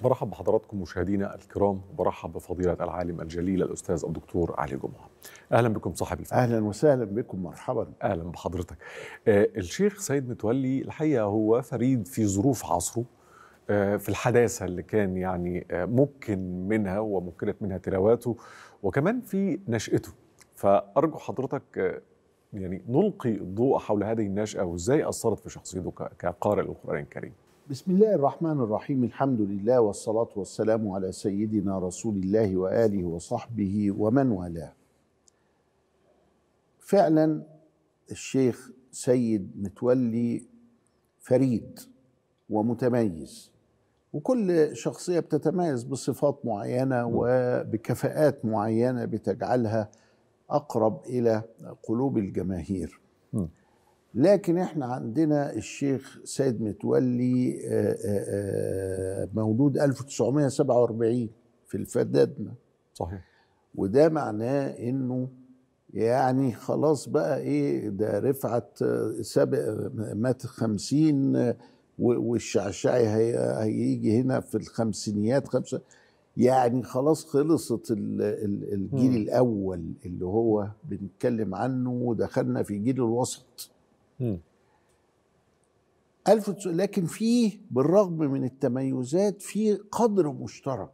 برحب بحضراتكم مشاهدينا الكرام وبرحب بفضيلة العالم الجليل الأستاذ الدكتور علي جمعة أهلا بكم صاحب الفضل أهلا وسهلا بكم مرحبا أهلا بحضرتك آه الشيخ سيد متولي الحقيقة هو فريد في ظروف عصره آه في الحداثة اللي كان يعني آه ممكن منها ومكنت منها تلاواته وكمان في نشأته فأرجو حضرتك آه، يعني نلقي الضوء حول هذه النشأة وإزاي أثرت في شخصيته كقارئ القرآن الكريم بسم الله الرحمن الرحيم الحمد لله والصلاة والسلام على سيدنا رسول الله وآله وصحبه ومن والاه فعلا الشيخ سيد متولي فريد ومتميز وكل شخصية بتتميز بصفات معينة وبكفاءات معينة بتجعلها أقرب إلى قلوب الجماهير لكن احنا عندنا الشيخ سيد متولي آه، آه، آه، مولود 1947 في الفدادنا صحيح وده معناه انه يعني خلاص بقى ايه ده رفعت سابق مات خمسين والشعشعي هيجي هنا في الخمسينيات خمسة يعني خلاص خلصت الجيل الاول اللي هو بنتكلم عنه ودخلنا في جيل الوسط ألف لكن فيه بالرغم من التميزات في قدر مشترك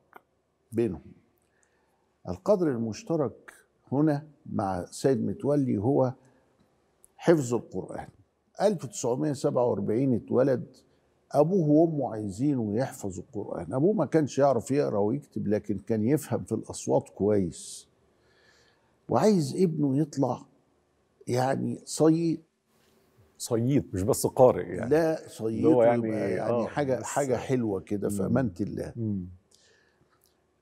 بينهم القدر المشترك هنا مع سيد متولي هو حفظ القرآن 1947 اتولد أبوه وأمه عايزينه يحفظ القرآن أبوه ما كانش يعرف يقرأ ويكتب لكن كان يفهم في الأصوات كويس وعايز ابنه يطلع يعني صيد صيد مش بس قارئ يعني لا صيد يعني, يعني آه حاجه بس حاجه حلوه كده في امانه الله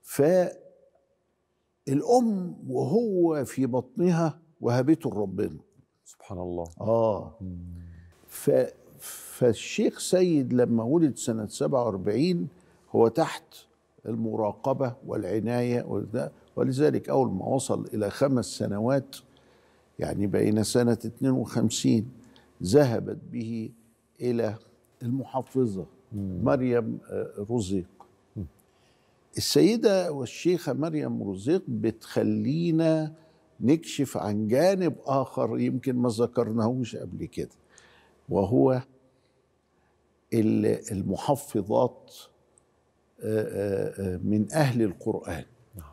فالام وهو في بطنها وهبته لربنا سبحان الله اه ف فالشيخ سيد لما ولد سنه 47 هو تحت المراقبه والعنايه ولذلك اول ما وصل الى خمس سنوات يعني بين سنه 52 ذهبت به إلى المحافظة مريم آه، رزيق السيدة والشيخة مريم رزيق بتخلينا نكشف عن جانب آخر يمكن ما ذكرناهوش قبل كده وهو المحفظات آه، آه، من أهل القرآن نعم.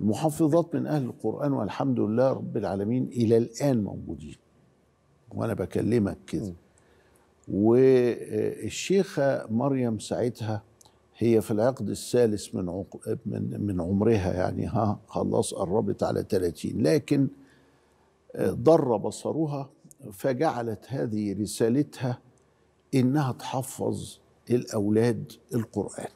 المحفظات من أهل القرآن والحمد لله رب العالمين إلى الآن موجودين وانا بكلمك كده والشيخه مريم ساعتها هي في العقد الثالث من عق... من من عمرها يعني ها خلاص قربت على 30 لكن آه، ضر بصرها فجعلت هذه رسالتها انها تحفظ الاولاد القران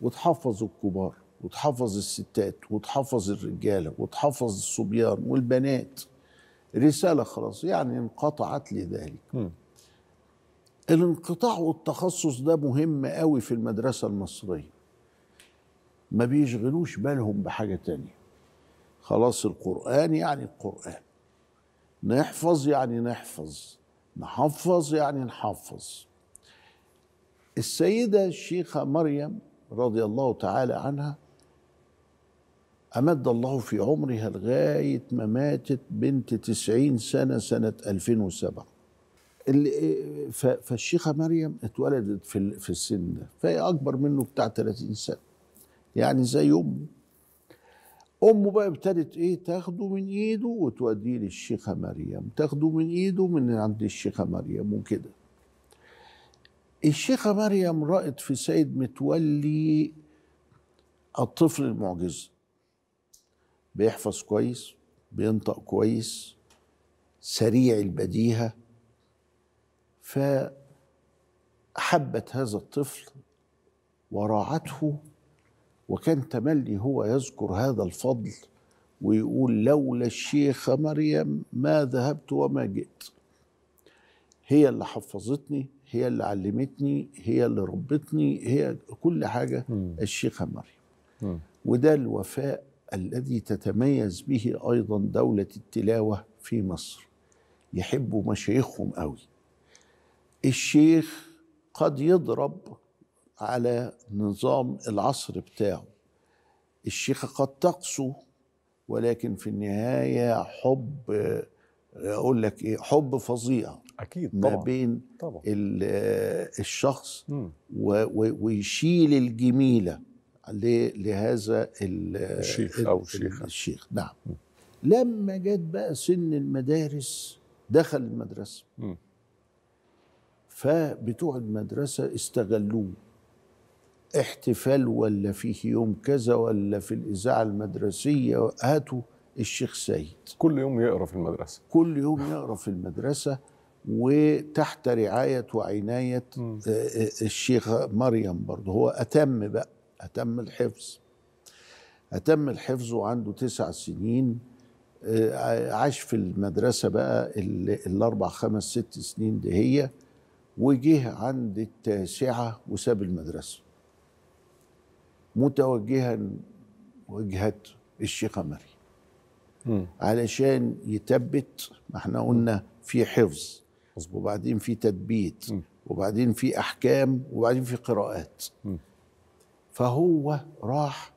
وتحفظ الكبار وتحفظ الستات وتحفظ الرجاله وتحفظ الصبيان والبنات رسالة خلاص يعني انقطعت لذلك م. الانقطاع والتخصص ده مهم قوي في المدرسة المصرية ما بيشغلوش بالهم بحاجة تانية خلاص القرآن يعني القرآن نحفظ يعني نحفظ نحفظ يعني نحفظ السيدة الشيخة مريم رضي الله تعالى عنها أمد الله في عمرها لغاية ما ماتت بنت تسعين سنة سنة 2007 اللي فالشيخة مريم اتولدت في في السن ده فهي أكبر منه بتاع 30 سنة يعني زي أمه أمه بقى ابتدت إيه تاخده من إيده وتوديه للشيخة مريم تاخده من إيده من عند الشيخة مريم وكده الشيخة مريم رأت في سيد متولي الطفل المعجزي بيحفظ كويس بينطق كويس سريع البديهه فحبت هذا الطفل وراعته وكان تملي هو يذكر هذا الفضل ويقول لولا الشيخة مريم ما ذهبت وما جئت هي اللي حفظتني هي اللي علمتني هي اللي ربتني هي كل حاجة الشيخة مريم وده الوفاء الذي تتميز به ايضا دوله التلاوه في مصر يحبوا مشايخهم قوي الشيخ قد يضرب على نظام العصر بتاعه الشيخة قد تقسو ولكن في النهاية حب أقول لك إيه حب فظيع أكيد طبعا ما بين طبعا. الشخص ويشيل الجميلة لهذا الشيخ او الشيخ الشيخ نعم م. لما جت بقى سن المدارس دخل المدرسه م. فبتوع المدرسه استغلوه احتفال ولا فيه يوم كذا ولا في الاذاعه المدرسيه هاتوا الشيخ سيد كل يوم يقرا في المدرسه كل يوم يقرا في المدرسه وتحت رعايه وعنايه م. آه، آه، الشيخ مريم برضه هو اتم بقى أتم الحفظ أتم الحفظ وعنده تسع سنين آه، عاش في المدرسة بقى الأربع خمس ست سنين دهية وجه عند التاسعة وساب المدرسة متوجها وجهة الشيخة مريم علشان يثبت ما احنا قلنا في حفظ وبعدين في تثبيت وبعدين في احكام وبعدين في قراءات فهو راح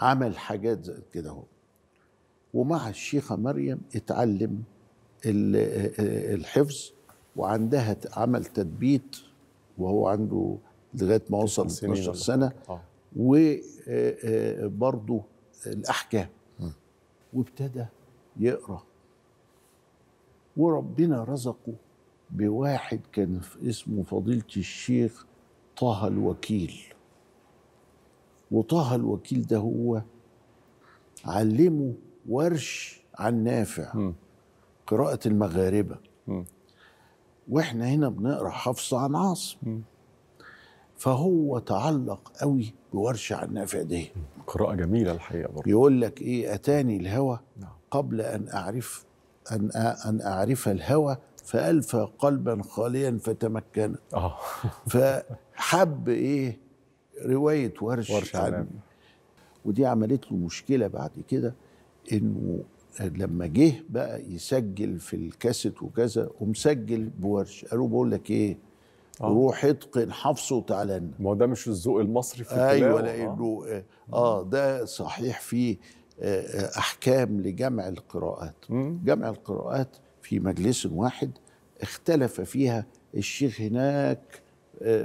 عمل حاجات زي كده هو ومع الشيخة مريم اتعلم آه، الحفظ وعندها عمل تثبيت وهو عنده لغايه ما وصل 12 سنه آه. وبرضه آه، الاحكام وابتدى يقرا وربنا رزقه بواحد كان اسمه فضيله الشيخ طه الوكيل وطه الوكيل ده هو علمه ورش عن نافع م. قراءة المغاربة م. واحنا هنا بنقرا حفص عن عاصم فهو تعلق قوي بورش عن نافع دي قراءة جميلة الحقيقة برضه يقول لك ايه اتاني الهوى نعم. قبل ان اعرف ان ان اعرف الهوى فالفى قلبا خاليا فتمكن اه فحب ايه روايه ورش, ورش عنبي ودي عملت له مشكله بعد كده انه لما جه بقى يسجل في الكاسيت وكذا ومسجل بورش قالوا بقول لك ايه آه. روح اتقن حفصه وتعالى لنا ما ده مش الذوق المصري في ايوه لانه آه. آه. اه ده صحيح في آه، آه، احكام لجمع القراءات مم. جمع القراءات في مجلس واحد اختلف فيها الشيخ هناك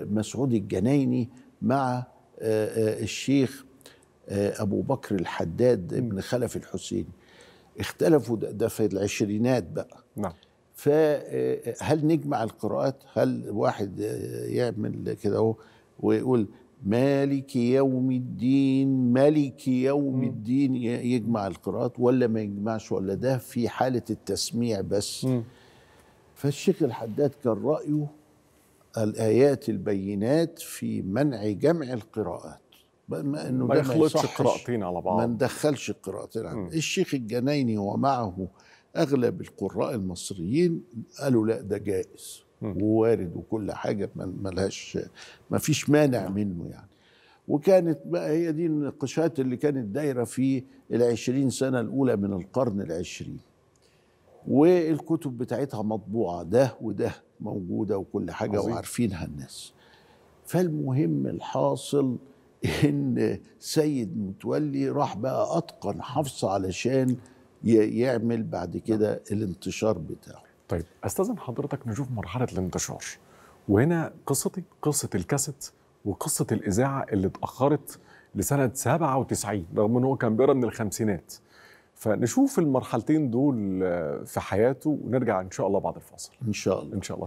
مسعود الجنايني مع آه، آه، الشيخ آه، أبو بكر الحداد ابن خلف الحسيني اختلفوا ده في العشرينات بقى نعم فهل نجمع القراءات هل واحد يعمل كده اهو ويقول مالك يوم الدين ملك يوم م. الدين يجمع القراءات ولا ما يجمعش ولا ده في حالة التسميع بس م. فالشيخ الحداد كان رأيه الآيات البينات في منع جمع القراءات بما انه ما يخلطش قراءتين على بعض ما ندخلش قراءتين على بعض الشيخ الجنايني ومعه اغلب القراء المصريين قالوا لا ده جائز ووارد وكل حاجه ملهاش ما فيش مانع منه يعني وكانت بقى هي دي النقاشات اللي كانت دايره في العشرين سنه الاولى من القرن العشرين والكتب بتاعتها مطبوعه ده وده موجوده وكل حاجه عظيم. وعارفينها الناس فالمهم الحاصل ان سيد متولي راح بقى اتقن حفص علشان يعمل بعد كده الانتشار بتاعه طيب استاذن حضرتك نشوف مرحله الانتشار وهنا قصتي قصه الكاسيت وقصه الاذاعه اللي اتاخرت لسنه 97 رغم ان هو كان بيقرا من الخمسينات فنشوف المرحلتين دول في حياته ونرجع ان شاء الله بعد الفاصل ان شاء الله ان شاء الله